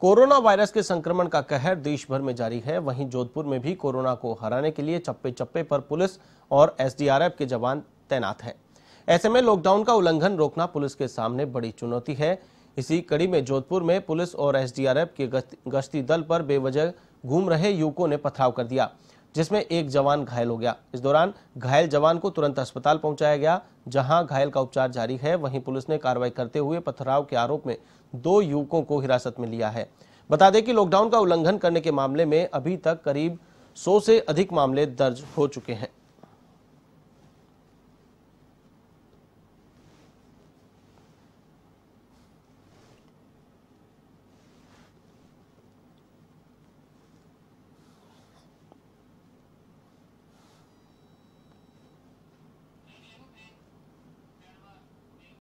corona virus के संक्रमण का कहर देश भर में जारी है वहीं जोधपुर में भी कोरोना को हराने के लिए चप्पे चप्पे पर पुलिस और एसडीआरएफ के जवान तैनात हैं ऐसे में लॉकडाउन का उल्लंघन रोकना पुलिस के सामने बड़ी चुनौती है इसी कड़ी में जोधपुर में पुलिस और एसडीआरएफ के गश्ती दल पर बेवजह घूम रहे युवकों ने पथराव कर दिया जिसमें एक जवान घायल हो गया इस दौरान घायल जवान को तुरंत अस्पताल पहुंचाया गया जहां घायल का उपचार जारी है वहीं पुलिस ने कार्रवाई करते हुए पथराव के आरोप में दो युवकों को हिरासत में लिया है बता दें कि लॉकडाउन का उल्लंघन करने के मामले में अभी तक करीब सौ से अधिक मामले दर्ज हो चुके हैं